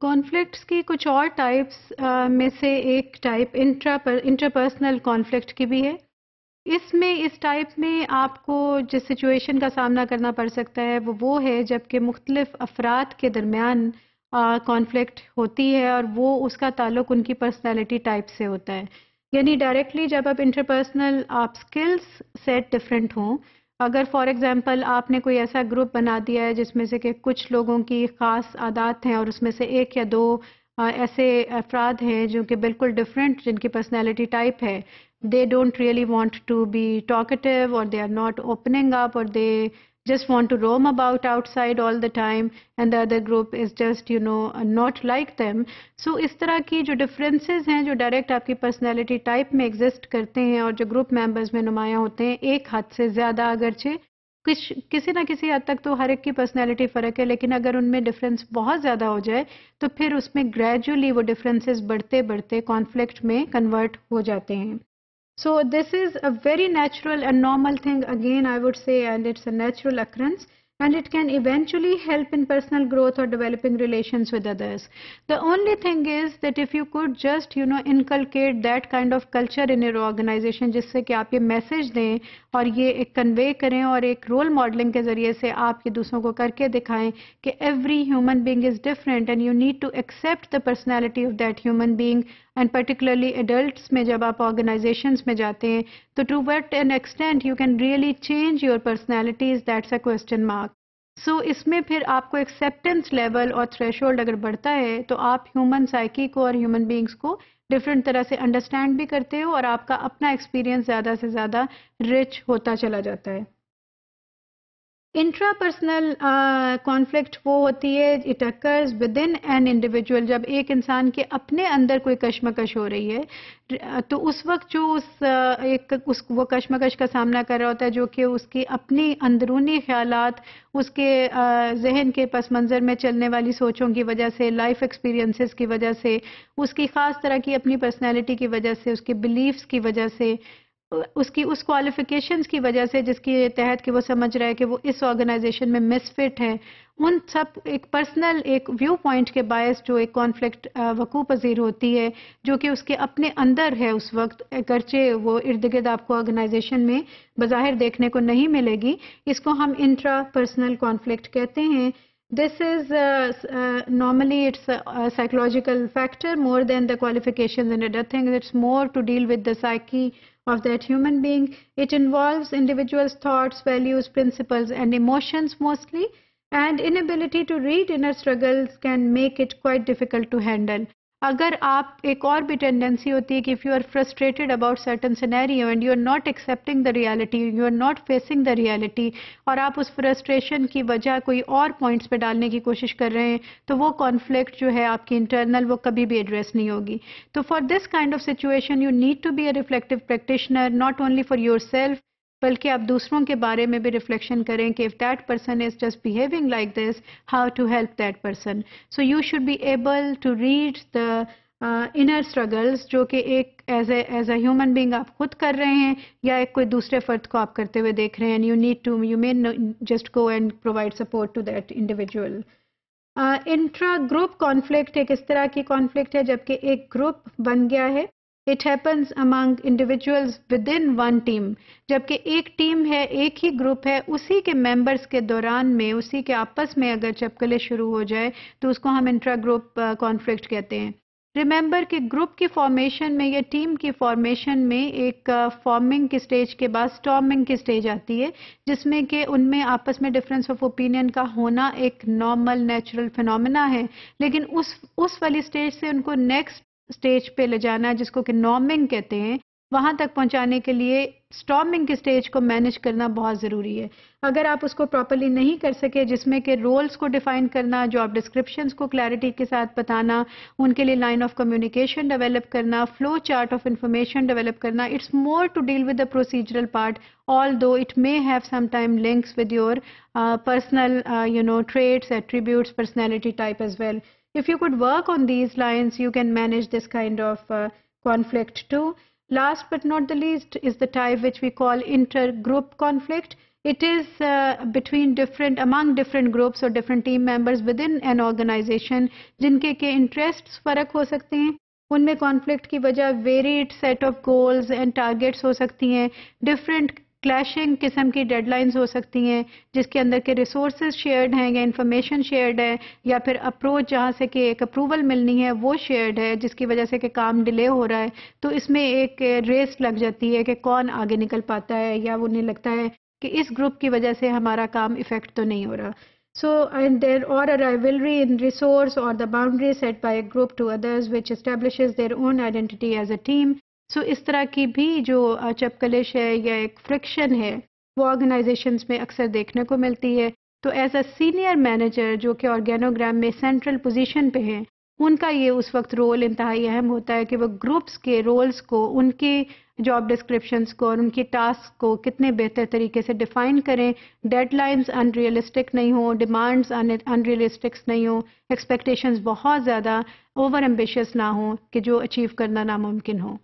Conflicts की कुछ और टाइप्स uh, में से एक टाइप इंट्रा इंटरपर्सनल कॉन्फ्लिक्ट की भी है इसमें इस टाइप में आपको जिस सिचुएशन का सामना करना पड़ सकता है वो वो है जबकि मुख्तलिफ अफराद के दरमियान कॉन्फ्लिक्ट uh, होती है और वो उसका ताल्लुक उनकी पर्सनैलिटी टाइप से होता है यानी डायरेक्टली जब आप इंटरपर्सनल आप स्किल्स सेट डिफरेंट हों अगर फॉर एग्ज़ाम्पल आपने कोई ऐसा ग्रुप बना दिया है जिसमें से कि कुछ लोगों की ख़ास आदत हैं और उसमें से एक या दो ऐसे अफराद हैं जो कि बिल्कुल डिफरेंट जिनकी पर्सनैलिटी टाइप है they don't really want to be talkative और they are not opening up और they just want to roam about outside all the time and the other group is just you know not like them so इस तरह की जो differences हैं जो direct आपकी personality type में exist करते हैं और जो group members में नुमाया होते हैं एक हद से ज़्यादा अगरचे कुछ किसी ना किसी हद तक तो हर एक की पर्सनैलिटी फ़र्क है लेकिन अगर उनमें डिफरेंस बहुत ज़्यादा हो जाए तो फिर उसमें ग्रेजुअली वो डिफरेंसेस बढ़ते बढ़ते कॉन्फ्लिक्ट में कन्वर्ट हो जाते हैं So this is a very natural and normal thing again I would say and it's a natural occurrence and it can eventually help in personal growth or developing relations with others. The only thing is that if you could just, you know, inculcate that kind of culture in your organization, just say that you message them or you convey karein, aur ek role modeling, you can every human being is different and you need to accept the personality of that human being and particularly adults, when you go to organizations, mein jate to what an extent you can really change your personalities, that's a question mark. So so, इसमें फिर आपको acceptance level और thresh अगर बढ़ता है तो आप human psyche को और ह्यूमन बींग्स को डिफरेंट तरह से अंडरस्टैंड भी करते हो और आपका अपना एक्सपीरियंस ज़्यादा से ज़्यादा रिच होता चला जाता है इंट्रा पर्सनल कॉन्फ्लिक्ट वो होती है it occurs within an individual जब एक इंसान के अपने अंदर कोई कश्मकश हो रही है तो उस वक्त जो उस uh, एक उस वो कश्मकश का सामना कर रहा होता है जो कि उसकी अपनी अंदरूनी ख्याल उसके uh, जहन के पस मंज़र में चलने वाली सोचों की वजह से लाइफ एक्सपीरियंसेस की वजह से उसकी ख़ास तरह की अपनी पर्सनैलिटी की वजह से उसके बिलीव्स की वजह से उसकी उस क्वालिफिकेशन की वजह से जिसके तहत कि वो समझ रहा है कि वो इस ऑर्गेनाइजेशन में मिसफिट है उन सब एक पर्सनल एक व्यू पॉइंट के बायस जो एक कॉन्फ्लिक्ट वकू पजीर होती है जो कि उसके अपने अंदर है उस वक्त अगरचे वो इर्द गिर्द आपको ऑर्गेनाइजेशन में बाहिर देखने को नहीं मिलेगी इसको हम इंट्रा पर्सनल कॉन्फ्लिक्ट कहते हैं this is normally it's psychological factor more than the qualification more other the it's more to deal with the psyche of that human being. It involves individuals' thoughts, values, principles, and emotions mostly. And inability to read inner struggles can make it quite difficult to handle. अगर आप एक और भी tendency होती है कि if you are frustrated about certain scenario and you are not accepting the reality you are not facing the reality और आप उस फ्रस्ट्रेशन की वजह कोई और पॉइंट्स पे डालने की कोशिश कर रहे हैं तो वो कॉन्फ्लिक्ट जो है आपकी इंटरनल वो कभी भी एड्रेस नहीं होगी तो for this kind of situation you need to be a reflective practitioner not only for yourself बल्कि आप दूसरों के बारे में भी रिफ्लेक्शन करें कि if that person is just behaving like this how to help that person so you should be able to read the inner struggles जो कि एक as a as a human being आप खुद कर रहे हैं या एक कोई दूसरे फर्द को आप करते हुए देख रहे हैं you need to you may just go and provide support to that individual intra group conflict एक इस तरह की कॉन्फ्लिक्ट है जबकि एक ग्रुप बन गया है it happens among individuals within one team जबकि एक टीम है एक ही ग्रुप है उसी के मेंबर्स के दौरान में उसी के आपस में अगर चपकले शुरू हो जाए तो उसको हम इंट्रा ग्रुप कॉन्फ्लिक्ट कहते हैं रिमेंबर कि ग्रुप की फॉर्मेशन में या टीम की फॉर्मेशन में एक फॉर्मिंग uh, की स्टेज के बाद स्टॉमिंग की स्टेज आती है जिसमें कि उनमें आपस में डिफरेंस ऑफ ओपिनियन का होना एक नॉर्मल नेचुरल फिनोमिना है लेकिन उस उस वाली स्टेज से उनको नेक्स्ट स्टेज पे ले जाना जिसको कि नॉर्मिंग कहते हैं वहां तक पहुंचाने के लिए स्टॉमिंग के स्टेज को मैनेज करना बहुत ज़रूरी है अगर आप उसको प्रॉपरली नहीं कर सके जिसमें कि रोल्स को डिफाइन करना जॉब डिस्क्रिप्शंस को क्लैरिटी के साथ बताना उनके लिए लाइन ऑफ कम्युनिकेशन डेवलप करना flow chart of information develop करना it's more to deal with the procedural part although it may have sometime links with your personal you know traits attributes personality type as well if you could work on these lines, you can manage this kind of uh, conflict too. Last but not the least is the type which we call intergroup conflict. It is uh, between different, among different groups or different team members within an organization जिनके के interests फर्क हो सकते हैं उनमें conflict की वजह varied set of goals and targets हो सकती हैं different क्लैशिंग किस्म की डेडलाइंस हो सकती हैं जिसके अंदर के रिसोर्स शेयर्ड हैं या इन्फॉर्मेशन शेयर्ड है या फिर अप्रोच जहाँ से कि एक अप्रूवल मिलनी है वो शेयर्ड है जिसकी वजह से कि काम डिले हो रहा है तो इसमें एक रेस लग जाती है कि कौन आगे निकल पाता है या उन्हें लगता है कि इस ग्रुप की वजह से हमारा काम इफ़ेक्ट तो नहीं हो रहा सो एंड देर और अराइवलरी इन रिसोर्स और the boundary set by group to others which establish which own identity as a team so इस तरह की भी जो चपकलिश है या एक फ्रिक्शन है वो ऑर्गेनाइजेशंस में अक्सर देखने को मिलती है तो एज अ सीनियर मैनेजर जो कि ऑर्गेनोग्राम में सेंट्रल पोजीशन पे हैं उनका ये उस वक्त रोल इंतहाई अहम होता है कि वो ग्रुप्स के रोल्स को उनके जॉब डिस्क्रिप्शंस को और उनके टास्क को कितने बेहतर तरीके से डिफाइन करें डेडलाइंस अनरियलिस्टिक नहीं हो डिमांड्स अनरियलिस्टिक्स नहीं हो एक्सपेक्टेशंस बहुत ज़्यादा ओवर एम्बिशियस ना हो कि जो अचीव करना नामुमकिन हो